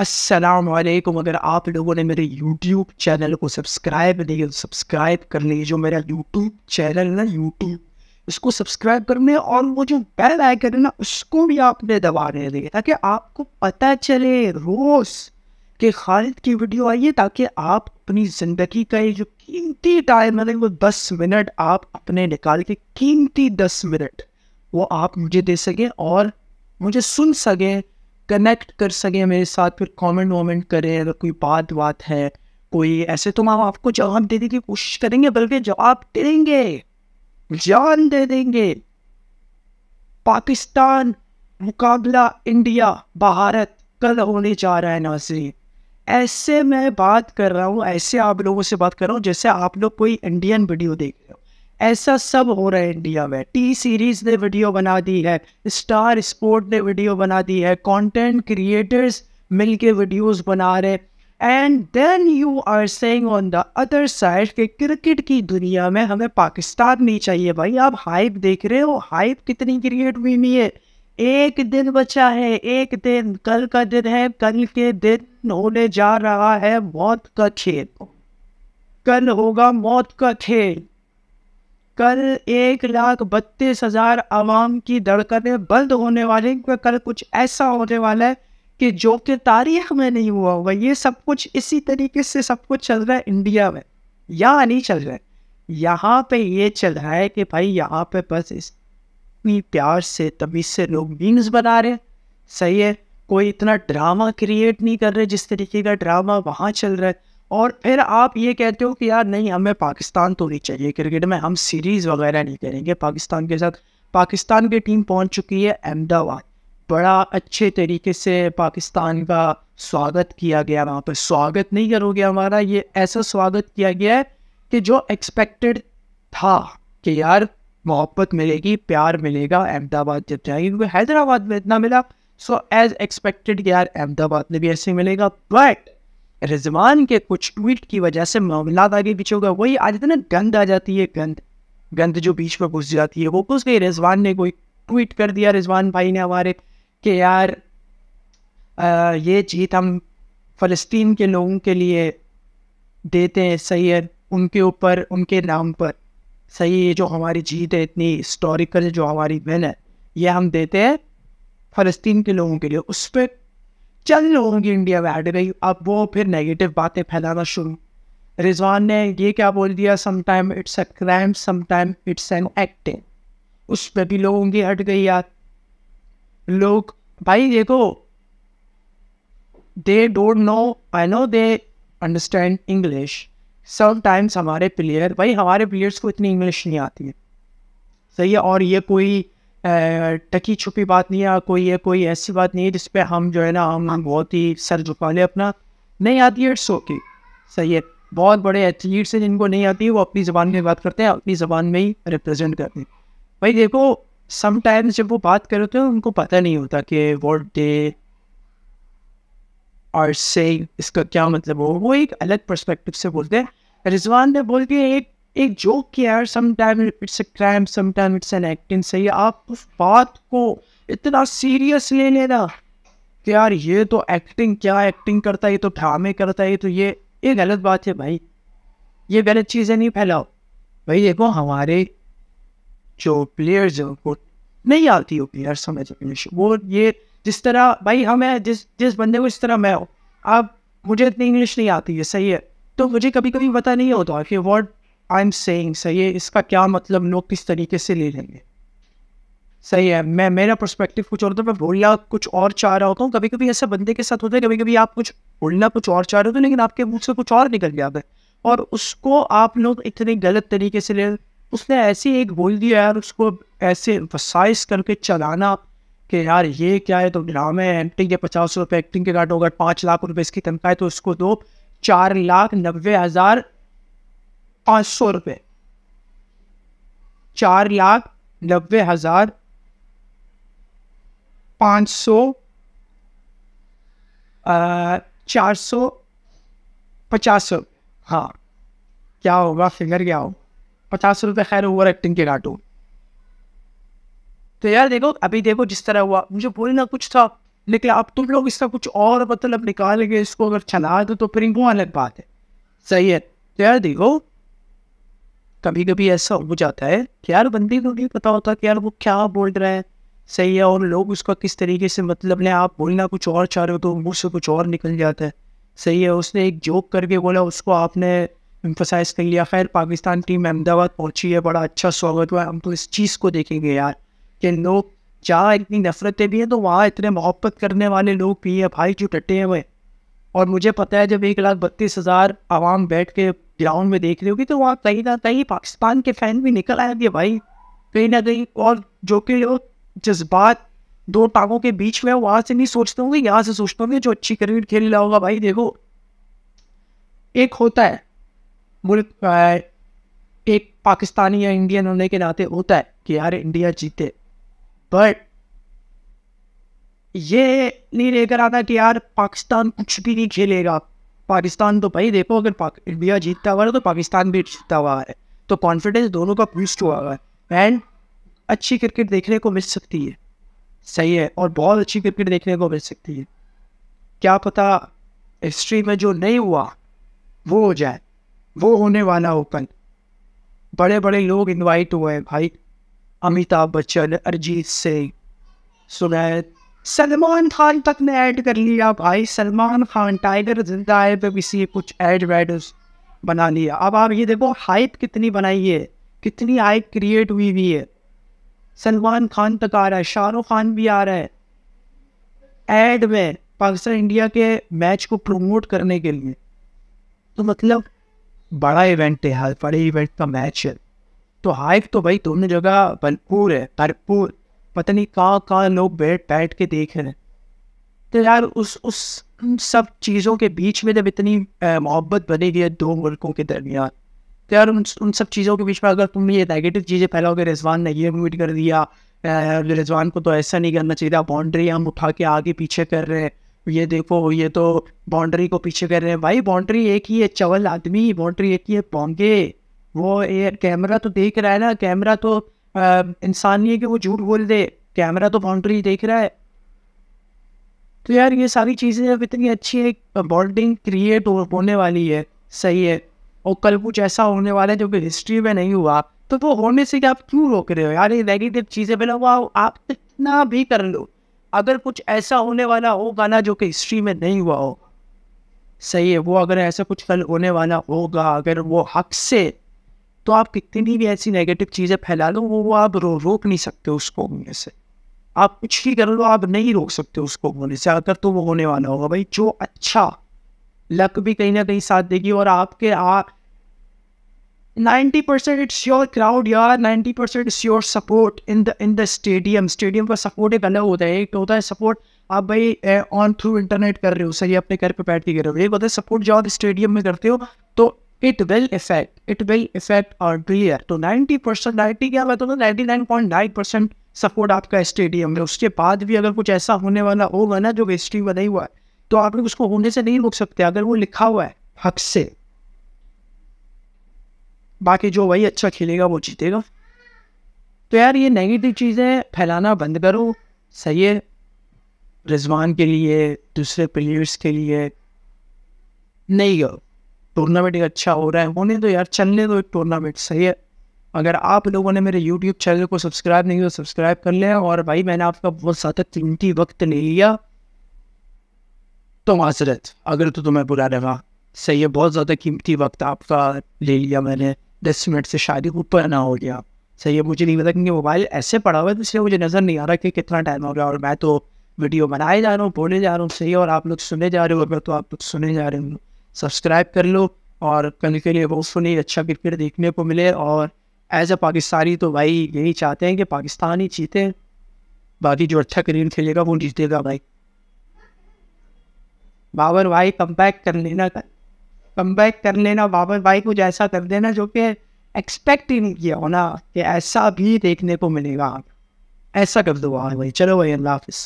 असलकुम अगर आप लोगों ने मेरे YouTube चैनल को सब्सक्राइब नहीं किया तो सब्सक्राइब कर लीजिए जो मेरा YouTube चैनल है ना YouTube इसको सब्सक्राइब करने और वो जो बेल आइकन है ना उसको भी आपने दबाने देंगे ताकि आपको पता चले रोज़ कि खालिद की वीडियो आई है ताकि आप अपनी ज़िंदगी का ये जो कीमती टाइम है वो दस मिनट आप अपने निकाल के कीमती दस मिनट वो आप मुझे दे सकें और मुझे सुन सकें कनेक्ट कर सकें मेरे साथ फिर कमेंट वमेंट करें अगर कोई बात बात है कोई ऐसे तो हम आपको जवाब देने की कोशिश करेंगे बल्कि जवाब देंगे जान दे देंगे पाकिस्तान मुकाबला इंडिया भारत कल होने जा रहा है नाजरी ऐसे मैं बात कर रहा हूँ ऐसे आप लोगों से बात कर रहा हूँ जैसे आप लोग कोई इंडियन वीडियो देख रहे हो ऐसा सब हो रहा है इंडिया में टी सीरीज ने वीडियो बना दी है स्टार स्पोर्ट ने वीडियो बना दी है कंटेंट क्रिएटर्स मिलके वीडियोस बना रहे and then you are saying on the other side के क्रिकेट की दुनिया में हमें पाकिस्तान नहीं चाहिए भाई आप हाइप देख रहे हो हाइप कितनी क्रिएट हुई नहीं है एक दिन बचा है एक दिन कल का दिन है कल के दिन होने जा रहा है मौत का खेल कल होगा मौत का खेल कल एक लाख बत्तीस हजार आवाम की धड़कनें बंद होने वाली कल कुछ ऐसा होने वाला है कि जो कि तारीख में नहीं हुआ होगा ये सब कुछ इसी तरीके से सब कुछ चल रहा है इंडिया में यहाँ नहीं चल रहा है यहाँ पे ये चल रहा है कि भाई यहाँ पे बस इतनी प्यार से तभी से लोग मीम्स बना रहे हैं सही है कोई इतना ड्रामा क्रिएट नहीं कर रहे जिस तरीके का ड्रामा वहाँ चल रहा है और फिर आप ये कहते हो कि यार नहीं हमें पाकिस्तान तो नहीं चाहिए क्रिकेट में हम सीरीज़ वगैरह नहीं करेंगे पाकिस्तान के साथ पाकिस्तान की टीम पहुंच चुकी है अहमदाबाद बड़ा अच्छे तरीके से पाकिस्तान का स्वागत किया गया वहाँ पर स्वागत नहीं करोगे हमारा ये ऐसा स्वागत किया गया है कि जो एक्सपेक्टेड था कि यार मोहब्बत मिलेगी प्यार मिलेगा अहमदाबाद जब जाएंगे क्योंकि हैदराबाद में इतना मिला सो एज एक्सपेक्टेड यार अहमदाबाद में भी ऐसे मिलेगा बट रिजवान के कुछ ट्वीट की वजह से मामला आगे पीछे होगा वही आ जाते ना गंद आ जाती है गंद गंद जो बीच में घुस जाती है वो घुस गई रिजवान ने कोई ट्वीट कर दिया रिजवान भाई ने हमारे कि यार आ, ये जीत हम फ़लस्तीन के लोगों के लिए देते हैं सही उनके ऊपर उनके नाम पर सही ये जो हमारी जीत है इतनी हिस्टोरिकल जो हमारी विन है ये हम देते हैं फ़लस्तीन के लोगों के लिए उस पर चल लोगों की इंडिया में हट गई अब वो फिर नेगेटिव बातें फैलाना शुरू रिजवान ने ये क्या बोल दिया sometime it's a crime sometime it's an acting उस पर भी लोगों की हट गई यार लोग भाई देखो they don't know I know they understand English sometimes हमारे प्लेयर भाई हमारे प्लेयर्स को इतनी इंग्लिश नहीं आती है सही है और ये कोई टकी छुपी बात नहीं है कोई है कोई ऐसी बात नहीं है जिस पर हम जो है ना हम हाँ। बहुत ही सर झुका लें अपना नहीं आती है सो की सही है बहुत बड़े एथलीट्स हैं जिनको नहीं आती वो अपनी ज़बान में बात करते हैं अपनी ज़बान में ही रिप्रेजेंट करते हैं भाई देखो समटाइम्स जब वो बात कर होते हैं उनको पता नहीं होता कि वॉट डे आर से इसका क्या मतलब हो वो एक अलग परस्पेक्टिव से बोलते हैं रिजवान ने बोल के एक एक जोक किया है sometime it's a crime sometime it's an acting सही आप उस बात को इतना सीरियस ले लेना कि यार ये तो एक्टिंग क्या एक्टिंग करता है ये तो ड्रामे करता है ये तो ये ये गलत बात है भाई ये गलत चीज़ें नहीं फैलाओ भाई देखो हमारे जो प्लेयर्स हैं उनको नहीं आती हो प्लेयर समझ इंग्लिश वो ये जिस तरह भाई हमें हाँ, जिस जिस बंदे को इस तरह मैं हूँ आप मुझे इतनी इंग्लिश नहीं आती है सही है तो मुझे कभी कभी पता नहीं होता कि वर्ड आई एम सेइंग सही है इसका क्या मतलब लोग किस तरीके से ले लेंगे सही है मैं मेरा पर्सपेक्टिव कुछ और होता मैं बोलना कुछ और चाह रहा होता हूँ कभी कभी ऐसा बंदे के साथ होता है कभी कभी आप कुछ बोलना कुछ और चाह रहे हो लेकिन आपके मुँह से कुछ और निकल गया है और उसको आप लोग इतने गलत तरीके से ले उसने ऐसे एक बोल दिया यार उसको ऐसे वसाइज करके चलाना कि यार ये क्या है तो ड्रामा है एक्टिंग के पचास रुपये एक्टिंग के काट होगा पाँच लाख रुपये इसकी तनख्वाह है तो उसको दो चार लाख नब्बे हज़ार पाँच सौ रुपये चार लाख नब्बे हज़ार पाँच सौ चार सौ पचास रुपये हाँ क्या होगा फिगर क्या हो पचास रुपये खैर ओवर एक्टिंग के काटो तो यार देखो अभी देखो जिस तरह हुआ मुझे बोलना कुछ था लेकिन अब तुम लोग इसका कुछ और मतलब निकाल इसको अगर चला दो तो फिर वो अलग बात है सही है तो यार देखो कभी कभी ऐसा हो जाता है कि यार बंदे को नहीं पता होता कि यार वो क्या बोल रहा है सही है और लोग उसका किस तरीके से मतलब ने आप बोलना कुछ और चाह रहे हो तो मुँह से कुछ और निकल जाता है सही है उसने एक जोक करके बोला उसको आपने एम्फोसाइज कर लिया खैर पाकिस्तान टीम अहमदाबाद पहुंची है बड़ा अच्छा स्वागत हुआ हम तो इस चीज़ को देखेंगे यार कि लोग जहाँ इतनी नफरतें भी हैं तो वहाँ इतने मोहब्बत करने वाले लोग भी हैं भाई जो डटे वह और मुझे पता है जब एक लाख बत्तीस हज़ार आवाम बैठ के ग्राउंड में देख रहे होगी तो वहाँ कहीं ना कहीं पाकिस्तान के फैन भी निकल आएंगे भाई कहीं ना कहीं और जो कि वो जज्बात दो टांगों के बीच में वहाँ से नहीं सोचते होंगे यहाँ से सोचते होंगे जो अच्छी क्रिकेट खेल रहा होगा भाई देखो एक होता है मुल्क एक पाकिस्तानी या इंडियन होने के नाते होता है कि यार इंडिया जीते बट ये नहीं लेकर आता कि यार पाकिस्तान कुछ भी नहीं खेलेगा पाकिस्तान तो भाई देखो अगर इंडिया जीतता हुआ है तो पाकिस्तान भी जीतता हुआ है तो कॉन्फिडेंस दोनों का बूस्ट हुआ हुआ है एंड अच्छी क्रिकेट देखने को मिल सकती है सही है और बहुत अच्छी क्रिकेट देखने को मिल सकती है क्या पता हिस्ट्री में जो नहीं हुआ वो हो जाए वो होने वाला ओपन बड़े बड़े लोग इनवाइट हुए हैं भाई अमिताभ बच्चन अरिजीत सिंह सुनैद सलमान खान तक ने ऐड कर लिया भाई सलमान खान टाइगर जिंदा है पे किसी कुछ ऐड वैड बना लिया अब आप ये देखो हाइप कितनी बनाई है कितनी हाइप क्रिएट हुई हुई है सलमान खान तक आ रहा है शाहरुख खान भी आ रहा है ऐड में पाकिस्तान इंडिया के मैच को प्रमोट करने के लिए तो मतलब बड़ा इवेंट है बड़े इवेंट का मैच है तो हाइप तो भाई दोनों जगह भरपूर है भरपूर पता नहीं कहाँ कहाँ लोग बैठ बैठ के देख रहे हैं तो यार उस उस सब चीज़ों के बीच में जब इतनी मोहब्बत बनी हुई है दो मुल्कों के दरमियान तो यार उन उन सब चीज़ों के बीच में अगर तुम ये नेगेटिव चीज़ें फैलाओगे रिजवान ने ये म्यूट कर दिया रिजवान को तो ऐसा नहीं करना चाहिए बाउंड्री हम उठा के आगे पीछे कर रहे हैं ये देखो ये तो बाउंड्री को पीछे कर रहे हैं भाई बाउंड्री एक ही है चवल आदमी बाउंड्री एक ही है पोंगे वो ये कैमरा तो देख रहा है ना कैमरा तो इंसान ये कि वो झूठ बोल दे कैमरा तो बाउंड्री देख रहा है तो यार ये सारी चीज़ें अब इतनी अच्छी है बॉन्डिंग क्रिएट होने वाली है सही है और कल कुछ ऐसा होने वाला है जो कि हिस्ट्री में नहीं हुआ तो वो होने से आप क्यों रोक रहे हो यार ये नेगेटिव चीज़ें बोला हुआ आप कितना भी कर लो अगर कुछ ऐसा होने वाला होगा ना जो कि हिस्ट्री में नहीं हुआ हो सही है वो अगर ऐसा कुछ कल होने वाला होगा अगर वो हक से तो आप कितनी भी ऐसी नेगेटिव चीज़ें फैला लो वो आप रो, रोक नहीं सकते उसको होने से आप कुछ ही कर लो आप नहीं रोक सकते उसको होने से अगर तो वो होने वाला होगा भाई जो अच्छा लक भी कहीं ना कहीं साथ देगी और आपके आप ninety percent it's your crowd यार ninety percent it's your support in the in the stadium stadium का सपोर्ट एक अलग होता है एक होता है सपोर्ट आप भाई ऑन थ्रू इंटरनेट कर रहे हो सही अपने घर पे बैठ के कर रहे हो एक होता है सपोर्ट जो आप स्टेडियम में करते हो तो it will affect it will affect और क्लियर तो नाइनटी परसेंट नाइन्टी क्या मैं तो ninety nine point nine percent support आपका स्टेडियम में उसके बाद भी अगर कुछ ऐसा होने वाला होगा ना जो हिस्ट्री में नहीं हुआ है तो आप लोग उसको होने से नहीं रोक सकते अगर वो लिखा हुआ है हक से बाकी जो वही अच्छा खेलेगा वो जीतेगा तो यार ये नेगेटिव चीज़ें फैलाना बंद करो सही है रिजवान के लिए दूसरे प्लेयर्स के लिए नहीं करो टूर्नामेंट एक अच्छा हो रहा है होने तो यार चलने दो एक टूर्नामेंट सही है अगर आप लोगों ने मेरे यूट्यूब चैनल को सब्सक्राइब नहीं किया तो सब्सक्राइब कर लें और भाई मैंने आपका बहुत ज़्यादा कीमती वक्त ले लिया तो माजरत अगर तो तुम्हें बुरा लगा सही है बहुत ज़्यादा कीमती वक्त आपका ले लिया मैंने दस मिनट से शादी ऊपर ना हो गया सही है मुझे नहीं पता क्योंकि मोबाइल ऐसे पड़ा हुआ है तो इसलिए मुझे नज़र नहीं आ रहा कि कितना टाइम हो गया और मैं तो वीडियो बनाए जा रहा हूँ बोले जा रहा हूँ सही और आप लोग सुने जा रहे हो मैं तो आप लोग सुने जा रहे हूँ सब्सक्राइब कर लो और कल के लिए उसको नहीं अच्छा क्रिकेट देखने को मिले और एज अ पाकिस्तानी तो भाई यही चाहते हैं कि पाकिस्तान ही जीते बाकी जो अच्छा क्रिकेट खेलेगा वो जीतेगा भाई बाबर भाई कम बैक कर लेना कम बैक कर लेना बाबर भाई कुछ ऐसा कर देना जो कि एक्सपेक्ट ही नहीं किया होना कि ऐसा भी देखने को मिलेगा आप ऐसा कर दो भाई चलो भाई अल्लाह हाफिज़